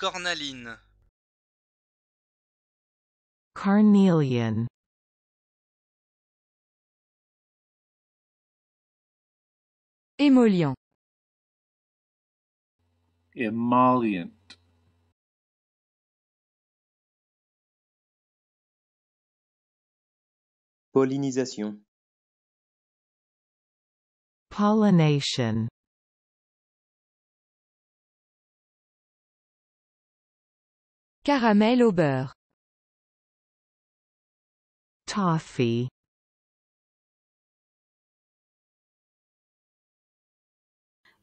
Cornaline. Carnelian. Émollient. Emollient. Pollinisation. Pollination. Caramel au beurre. Toffee.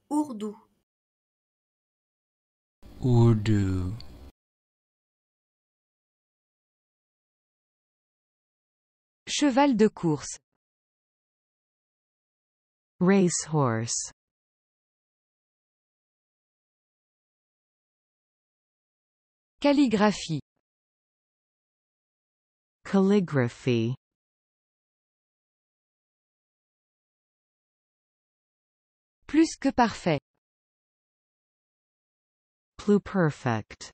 Ourdou. Ourdou. Cheval de course. Racehorse. Calligraphie Calligraphy Plus que parfait Plus perfect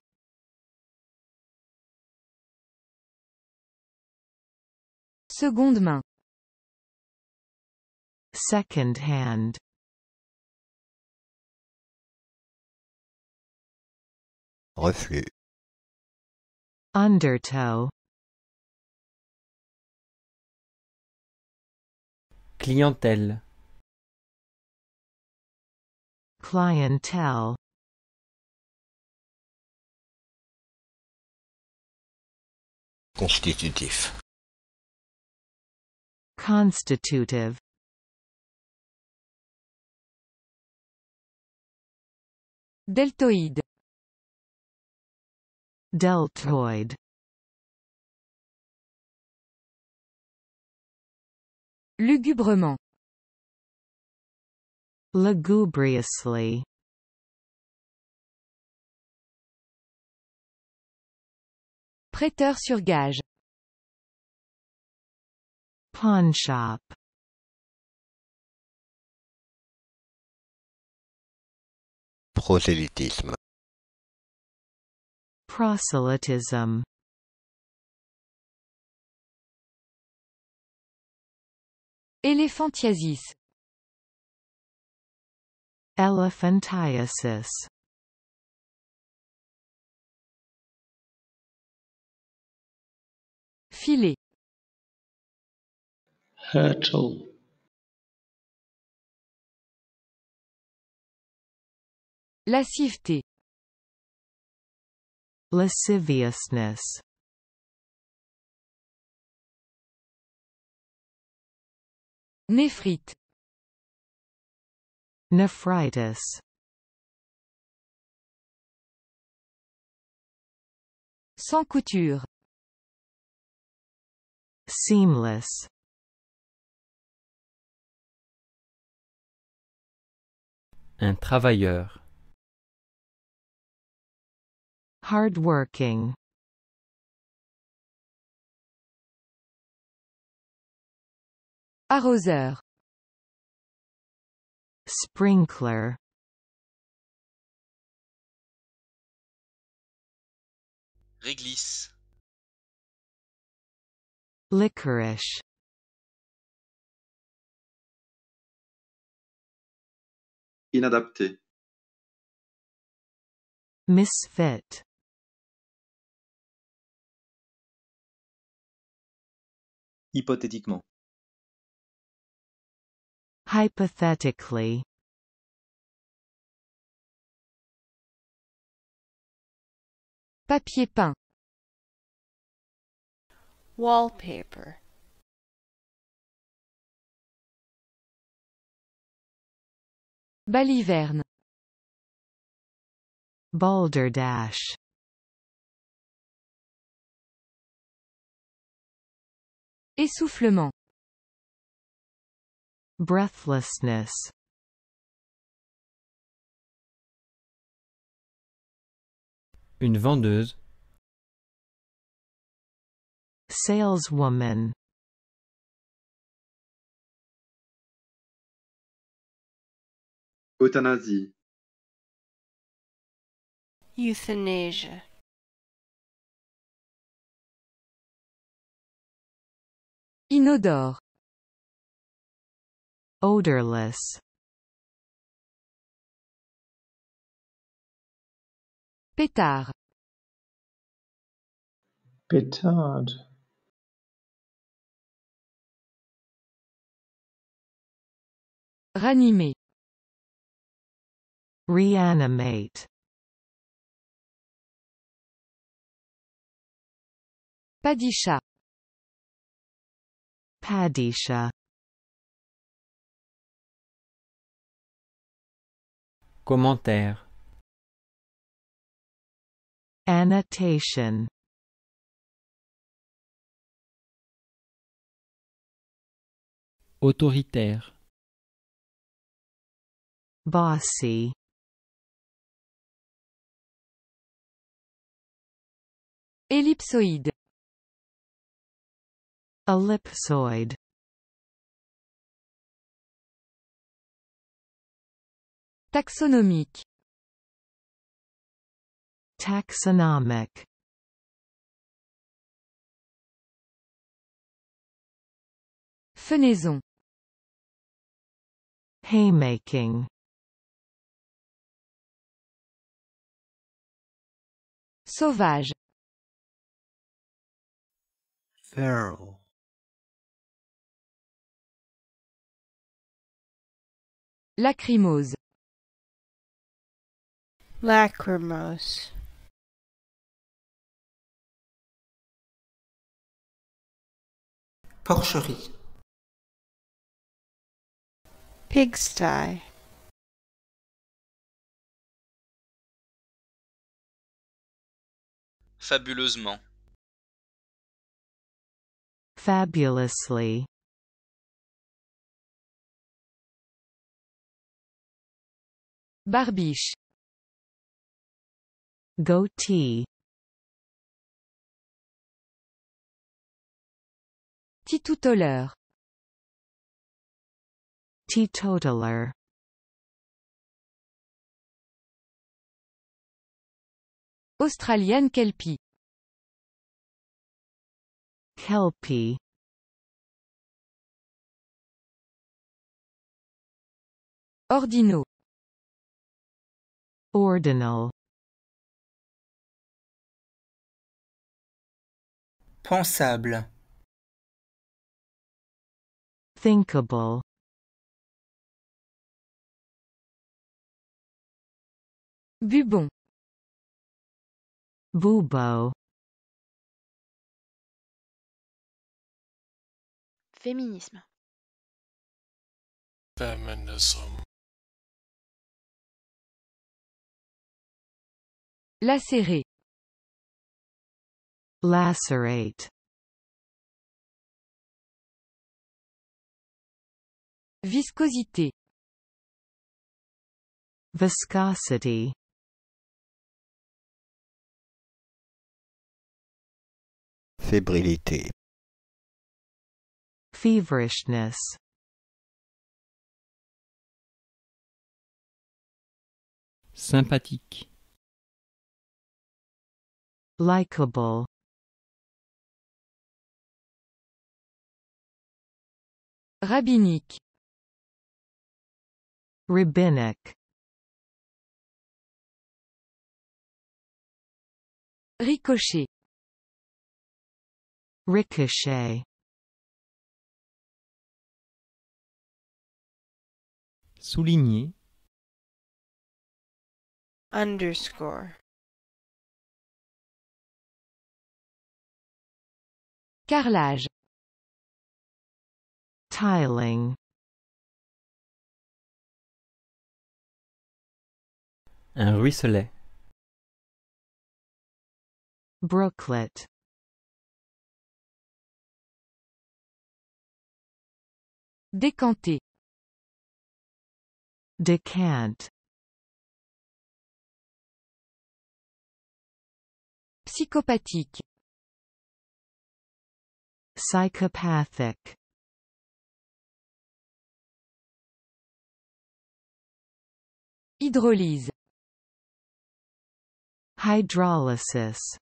Seconde main Second hand Undertow Clientèle Clientèle Constitutif Constitutive Deltoïde Deltoid Lugubrement Lugubriously Prêteur sur gage Pawn shop Prosélytisme Proselytism Elephantiasis Elephantiasis Filet Hurtle Lassiveté. Lasciviousness Néphrite Nephritis Sans couture Seamless Un travailleur Hardworking Arroseur Sprinkler Réglisse Licorice Inadapté Misfit Hypothétiquement hypothetically papier peint wallpaper baliverne balderdash Essoufflement. Breathlessness. Une vendeuse. Saleswoman. Euthanasie. Euthanasia. Inodore. Odorless. Pétard. Pétard. Ranimer. Reanimate. Padisha. Padisha Commentaire Annotation Autoritaire Bossy Ellipsoïde Ellipsoid Taxonomique Taxonomic Fenaison Haymaking Sauvage Feral Lacrymose. Lacrymose. Porcherie. Pigsty. Fabuleusement. Fabulously. Barbiche. Goatee. Teetotaler. Teetotaler. Australienne Kelpie. Kelpie. Ordino. Ordinal Pensable Thinkable Bubon Bubo Féminisme Feminism Lacérer. Lacerate. Viscosité. Viscosity. Fébrilité. Feverishness. Sympathique. Likeable Rabbinique Rabbinic Ricochet Ricochet Souligner Underscore Carrelage. Tiling. Un ruisselet. Brooklet. Décanté. Decant. Psychopathique. Psychopathic Hydrolyse Hydrolysis